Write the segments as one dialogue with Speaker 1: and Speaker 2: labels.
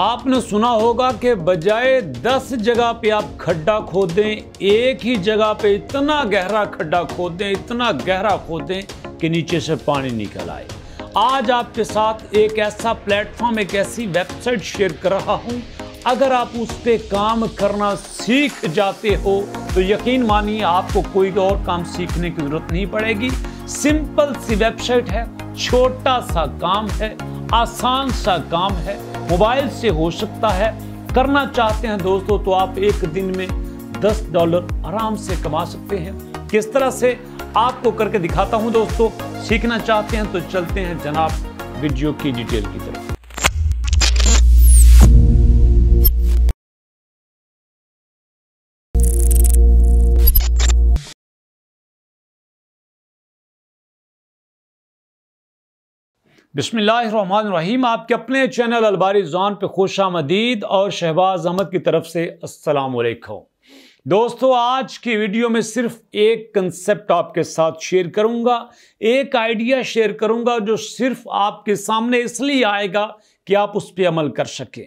Speaker 1: आपने सुना होगा कि बजाय दस जगह पे आप खड्डा खोदें एक ही जगह पे इतना गहरा खड्डा खोद दें इतना गहरा खोदें कि नीचे से पानी निकल आए आज आपके साथ एक ऐसा प्लेटफॉर्म एक ऐसी वेबसाइट शेयर कर रहा हूं अगर आप उस पर काम करना सीख जाते हो तो यकीन मानिए आपको कोई और काम सीखने की जरूरत नहीं पड़ेगी सिंपल सी वेबसाइट है छोटा सा काम है आसान सा काम है मोबाइल से हो सकता है करना चाहते हैं दोस्तों तो आप एक दिन में 10 डॉलर आराम से कमा सकते हैं किस तरह से आपको करके दिखाता हूं दोस्तों सीखना चाहते हैं तो चलते हैं जनाब वीडियो की डिटेल की तरफ बिसमीम आपके अपने चैनल अलबारी जान पे खुश आमदीद और शहबाज अहमद की तरफ से वालेकुम दोस्तों आज की वीडियो में सिर्फ एक कंसेप्ट आपके साथ शेयर करूंगा एक आइडिया शेयर करूंगा जो सिर्फ आपके सामने इसलिए आएगा कि आप उस पर अमल कर सकें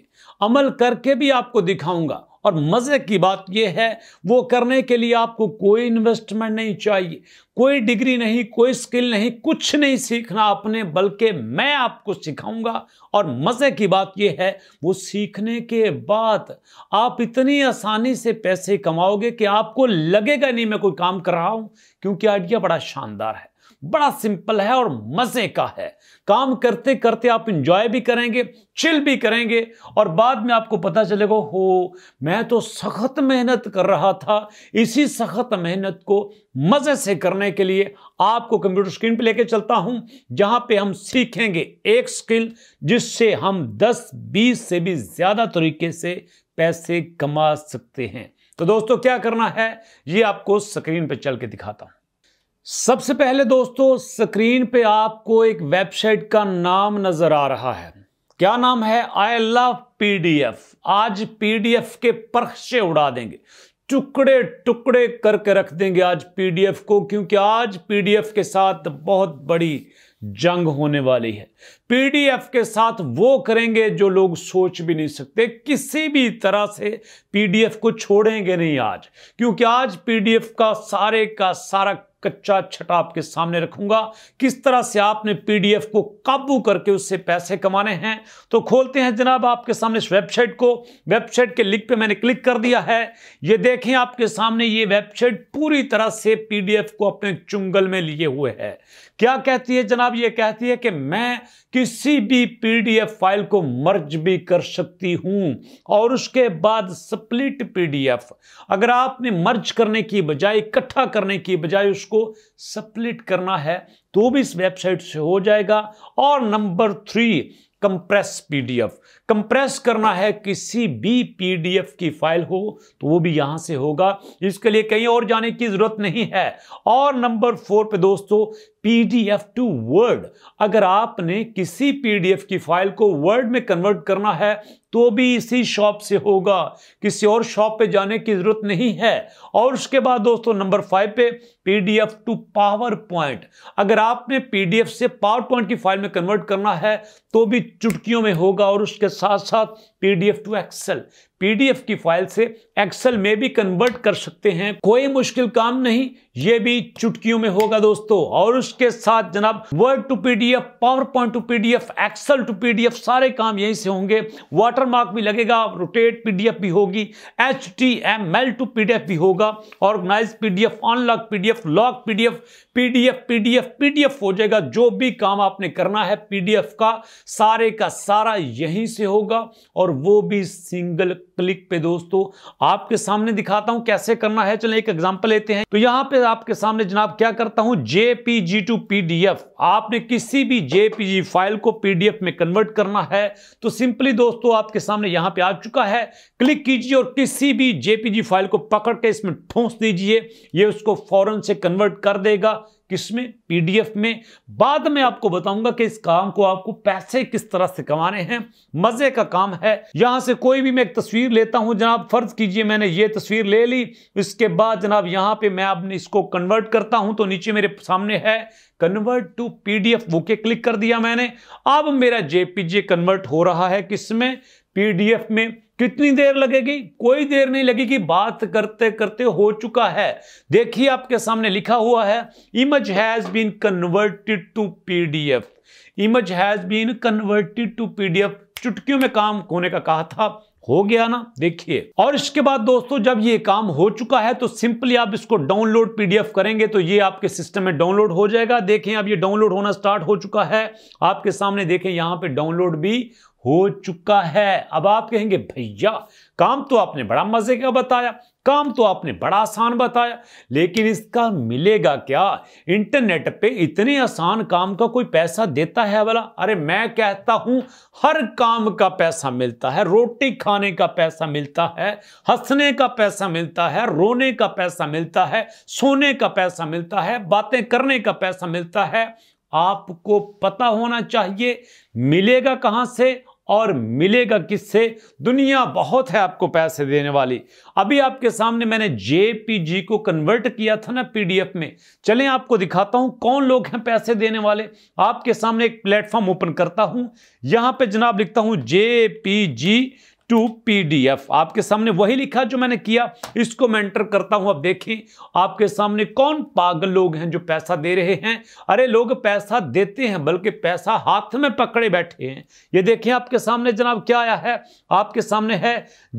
Speaker 1: अमल करके भी आपको दिखाऊंगा और मज़े की बात यह है वो करने के लिए आपको कोई इन्वेस्टमेंट नहीं चाहिए कोई डिग्री नहीं कोई स्किल नहीं कुछ नहीं सीखना आपने बल्कि मैं आपको सिखाऊंगा और मज़े की बात यह है वो सीखने के बाद आप इतनी आसानी से पैसे कमाओगे कि आपको लगेगा नहीं मैं कोई काम कर रहा हूं क्योंकि आइडिया बड़ा शानदार है बड़ा सिंपल है और मजे का है काम करते करते आप इंजॉय भी करेंगे चिल भी करेंगे और बाद में आपको पता चलेगा हो मैं तो सख्त मेहनत कर रहा था इसी सख्त मेहनत को मजे से करने के लिए आपको कंप्यूटर स्क्रीन पर लेके चलता हूं जहां पे हम सीखेंगे एक स्किल जिससे हम 10-20 से भी ज्यादा तरीके से पैसे कमा सकते हैं तो दोस्तों क्या करना है ये आपको स्क्रीन पर चल के दिखाता हूं सबसे पहले दोस्तों स्क्रीन पे आपको एक वेबसाइट का नाम नज़र आ रहा है क्या नाम है आई लव पीडीएफ आज पीडीएफ के परखचे उड़ा देंगे टुकड़े टुकड़े करके रख देंगे आज पीडीएफ को क्योंकि आज पीडीएफ के साथ बहुत बड़ी जंग होने वाली है पीडीएफ के साथ वो करेंगे जो लोग सोच भी नहीं सकते किसी भी तरह से पीडीएफ को छोड़ेंगे नहीं आज क्योंकि आज पीडीएफ का सारे का सारा कच्चा छटा आपके सामने रखूंगा किस तरह से आपने पीडीएफ को काबू करके उससे पैसे कमाने हैं तो खोलते हैं जनाब आपके सामने इस वेबसाइट को वेबसाइट के लिंक पे मैंने क्लिक कर दिया है ये देखें आपके सामने ये वेबसाइट पूरी तरह से पीडीएफ को अपने चुंगल में लिए हुए है क्या कहती है जनाब ये कहती है कि मैं किसी भी पीडीएफ फाइल को मर्ज भी कर सकती हूं और उसके बाद स्प्लिट पीडीएफ अगर आपने मर्ज करने की बजाय इकट्ठा करने की बजाय उसको स्प्लिट करना है तो भी इस वेबसाइट से हो जाएगा और number three compress PDF compress करना है किसी भी पीडीएफ की फाइल हो तो वो भी यहां से होगा इसके लिए कहीं और जाने की जरूरत नहीं है और नंबर फोर पे दोस्तों पीडीएफ टू वर्ड अगर आपने किसी पीडीएफ की फाइल को वर्ड में कन्वर्ट करना है तो भी इसी शॉप से होगा किसी और शॉप पे जाने की जरूरत नहीं है और उसके बाद दोस्तों नंबर फाइव पे पीडीएफ टू पावर पॉइंट अगर आपने पीडीएफ से पावर पॉइंट की फाइल में कन्वर्ट करना है तो भी चुटकियों में होगा और उसके साथ साथ पीडीएफ टू एक्सेल पीडीएफ की फाइल से एक्सेल में भी कन्वर्ट कर सकते हैं कोई मुश्किल काम नहीं ये भी चुटकियों में होगा दोस्तों और उसके साथ जनाब Word to PDF PowerPoint to PDF Excel to PDF सारे काम यहीं से होंगे वाटरमार्क भी लगेगा रोटेट पीडीएफ भी होगी H T M L to PDF भी होगा organise PDF unlock PDF lock PDF PDF PDF PDF हो जाएगा जो भी काम आपने करना है पीडीएफ का सारे का सारा यहीं से होगा और वो भी सिंगल क्लिक पे दोस्तों आपके सामने दिखाता हूं कैसे करना है चलें एक एग्जांपल लेते हैं तो यहां पे आपके सामने जनाब क्या करता हूं जेपीजी टू पीडीएफ आपने किसी भी जेपीजी फाइल को पीडीएफ में कन्वर्ट करना है तो सिंपली दोस्तों आपके सामने यहां पे आ चुका है क्लिक कीजिए और किसी भी जेपीजी फाइल को पकड़ के इसमें ठोस दीजिए ये उसको फौरन से कन्वर्ट कर देगा किस में पीडीएफ में बाद में आपको बताऊंगा कि इस काम को आपको पैसे किस तरह से कमाने हैं मजे का काम है यहां से कोई भी मैं एक तस्वीर लेता हूं जनाब फर्ज कीजिए मैंने ये तस्वीर ले ली इसके बाद जनाब यहां पे मैं आपने इसको कन्वर्ट करता हूं तो नीचे मेरे सामने है कन्वर्ट टू पीडीएफ के क्लिक कर दिया मैंने अब मेरा जेपीजे कन्वर्ट हो रहा है किसमें पीडीएफ में कितनी देर लगेगी कोई देर नहीं लगेगी बात करते करते हो चुका है देखिए आपके सामने लिखा हुआ है image has been converted to PDF image has been converted to PDF चुटकियों में काम होने का कहा था हो गया ना देखिए और इसके बाद दोस्तों जब ये काम हो चुका है तो सिंपली आप इसको डाउनलोड पीडीएफ करेंगे तो ये आपके सिस्टम में डाउनलोड हो जाएगा देखें अब ये डाउनलोड होना स्टार्ट हो चुका है आपके सामने देखें यहाँ पे डाउनलोड भी हो चुका है अब आप कहेंगे भैया काम तो आपने बड़ा मजे का बताया काम तो आपने बड़ा आसान बताया लेकिन इसका मिलेगा क्या इंटरनेट पे इतने आसान काम का कोई पैसा देता है वाला अरे मैं कहता हूं हर काम का पैसा मिलता है रोटी खाने का पैसा मिलता है हंसने का पैसा मिलता है रोने का पैसा मिलता है सोने का पैसा मिलता है बातें करने का पैसा मिलता है आपको पता होना चाहिए मिलेगा कहां से और मिलेगा किससे दुनिया बहुत है आपको पैसे देने वाली अभी आपके सामने मैंने जेपीजी को कन्वर्ट किया था ना पीडीएफ में चलें आपको दिखाता हूं कौन लोग हैं पैसे देने वाले आपके सामने एक प्लेटफॉर्म ओपन करता हूं यहां पे जनाब लिखता हूं जेपीजी टू पीडीएफ आपके सामने वही लिखा जो मैंने किया इसको मैं एंटर करता हूं अब देखें आपके सामने कौन पागल लोग हैं जो पैसा दे रहे हैं अरे लोग पैसा देते हैं बल्कि पैसा हाथ में पकड़े बैठे हैं ये देखें आपके सामने जनाब क्या आया है आपके सामने है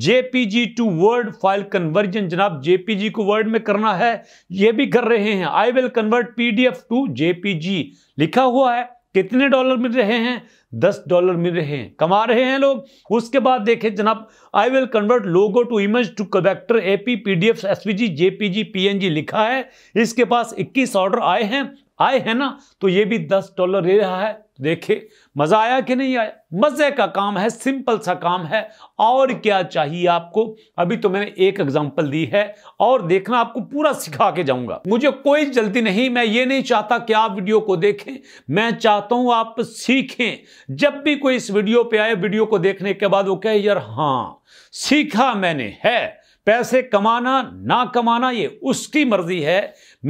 Speaker 1: JPG to Word file conversion जनाब जेपीजी को वर्ड में करना है ये भी कर रहे हैं I will convert P to JPG लिखा हुआ है कितने डॉलर मिल रहे हैं दस डॉलर मिल रहे हैं कमा रहे हैं लोग उसके बाद देखें जनाब I will convert logo to image to vector EP PDF SVG JPG PNG लिखा है इसके पास 21 ऑर्डर आए हैं आए हैं ना तो ये भी दस डॉलर ले रहा है देखे मज़ा आया कि नहीं आया मज़े का काम है सिंपल सा काम है और क्या चाहिए आपको अभी तो मैंने एक एग्जांपल दी है और देखना आपको पूरा सिखा के जाऊंगा मुझे कोई जल्दी नहीं मैं ये नहीं चाहता कि आप वीडियो को देखें मैं चाहता हूं आप सीखें जब भी कोई इस वीडियो पे आए वीडियो को देखने के बाद वो कहे यार हाँ सीखा मैंने है पैसे कमाना ना कमाना ये उसकी मर्जी है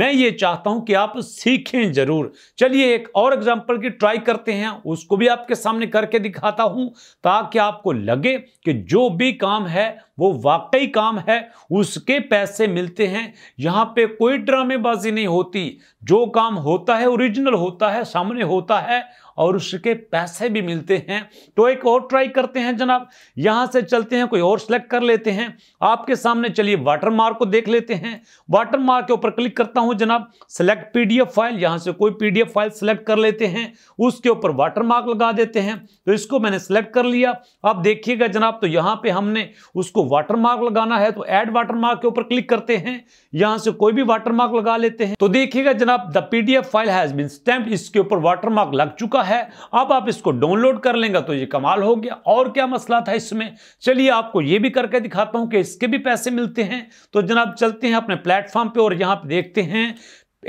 Speaker 1: मैं ये चाहता हूं कि आप सीखें जरूर चलिए एक और एग्जाम्पल की ट्राई करते हैं उसको भी आपके सामने करके दिखाता हूं ताकि आपको लगे कि जो भी काम है वो वाकई काम है उसके पैसे मिलते हैं यहाँ पे कोई ड्रामेबाजी नहीं होती जो काम होता है ओरिजिनल होता है सामने होता है और उसके पैसे भी मिलते हैं तो एक और ट्राई करते हैं जनाब यहाँ से चलते हैं कोई और सेलेक्ट कर लेते हैं आपके सामने चलिए वाटर मार्क को देख लेते हैं वाटर मार्क के ऊपर क्लिक करता हूँ जनाब सेलेक्ट पीडीएफ फाइल यहाँ से कोई पीडीएफ फाइल सेलेक्ट कर लेते हैं उसके ऊपर वाटर मार्क लगा देते हैं तो इसको मैंने सेलेक्ट कर लिया आप देखिएगा जनाब तो यहाँ पे हमने उसको वाटर मार्क लगाना है तो एड वाटर मार्क के ऊपर क्लिक करते हैं यहाँ से कोई भी वाटर मार्क लगा लेते हैं तो देखिएगा जनाब the PDF file has been stamp इसके ऊपर वाटर मार्क लग चुका है अब आप इसको डाउनलोड कर लेंगे तो ये कमाल हो गया और क्या मसला था इसमें चलिए आपको ये भी करके दिखाता हूँ कि इसके भी पैसे मिलते हैं तो जनाब चलते हैं अपने प्लेटफॉर्म पर और यहाँ पर देखते हैं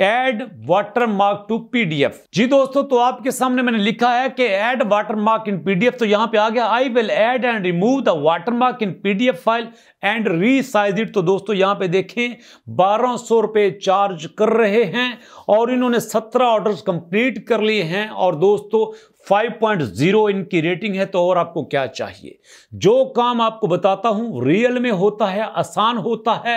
Speaker 1: एड वाटरमार्क टू पीडीएफ जी दोस्तों तो आपके सामने मैंने लिखा है कि एड वाटरमार्क इन पीडीएफ तो यहां पे आ गया I will add and remove the watermark in PDF file and resize it तो दोस्तों यहां पे देखें बारह सौ रुपए चार्ज कर रहे हैं और इन्होंने सत्रह ऑर्डर कंप्लीट कर लिए हैं और दोस्तों 5.0 इनकी रेटिंग है तो और आपको क्या चाहिए जो काम आपको बताता हूं रियल में होता है आसान होता है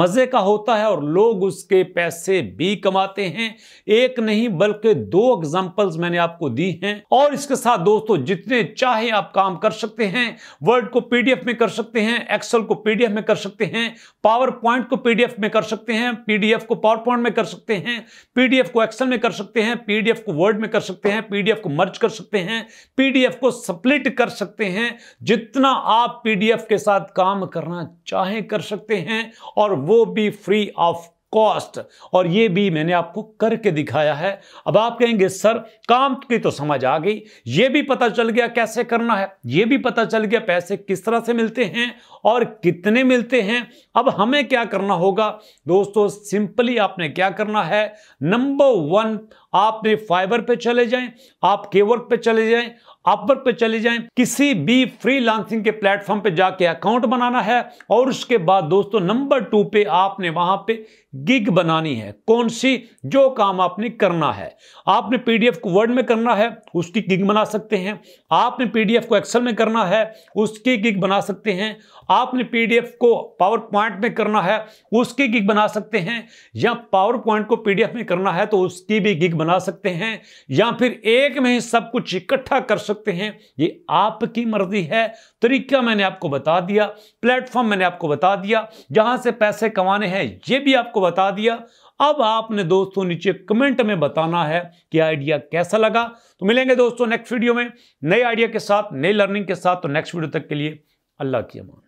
Speaker 1: मज़े का होता है और लोग उसके पैसे भी कमाते हैं एक नहीं बल्कि दो एग्जांपल्स मैंने आपको दी हैं और इसके साथ दोस्तों जितने चाहे आप काम कर सकते हैं वर्ड को पीडीएफ में कर सकते हैं एक्सल को पीडीएफ में कर सकते हैं पावर पॉइंट को पीडीएफ में कर सकते हैं पीडीएफ को पावर पॉइंट में कर सकते हैं पीडीएफ को एक्सल में कर सकते हैं पीडीएफ को वर्ड में कर सकते हैं पीडीएफ को मर्ज कर सकते हैं पीडीएफ को सप्लिट कर सकते हैं जितना आप पीडीएफ के साथ काम करना चाहें कर सकते हैं और वो भी फ्री ऑफ कॉस्ट और ये भी मैंने आपको करके दिखाया है अब आप कहेंगे सर काम की तो समझ आ गई ये भी पता चल गया कैसे करना है ये भी पता चल गया पैसे किस तरह से मिलते हैं और कितने मिलते हैं अब हमें क्या करना होगा दोस्तों सिंपली आपने क्या करना है नंबर वन आप मेरे फाइबर पे चले जाएं आप केवर्क पे चले जाएं अपवर्क पे चले जाएं किसी भी फ्रीलांसिंग के प्लेटफॉर्म पे जाके अकाउंट बनाना है और उसके बाद दोस्तों नंबर टू पे आपने वहां पे गिग बनानी है कौन सी जो काम आपने करना है आपने पीडीएफ को वर्ड में करना है उसकी गिग बना सकते हैं आपने पीडीएफ को एक्सेल में करना है उसकी गिग बना सकते हैं आपने पीडीएफ को पावर पॉइंट में करना है उसकी गिग बना सकते हैं या पावर पॉइंट को पीडीएफ में करना है तो उसकी भी गिग बना सकते हैं या फिर एक में ही सब कुछ इकट्ठा कर सकते हैं ये आपकी मर्जी है तरीका मैंने आपको बता दिया प्लेटफॉर्म मैंने आपको बता दिया जहां से पैसे कमाने हैं ये भी आपको बता दिया अब आपने दोस्तों नीचे कमेंट में बताना है कि आइडिया कैसा लगा तो मिलेंगे दोस्तों नेक्स्ट वीडियो में नए आइडिया के साथ नई लर्निंग के साथ तो नेक्स्ट वीडियो तक के लिए अल्लाह की अमान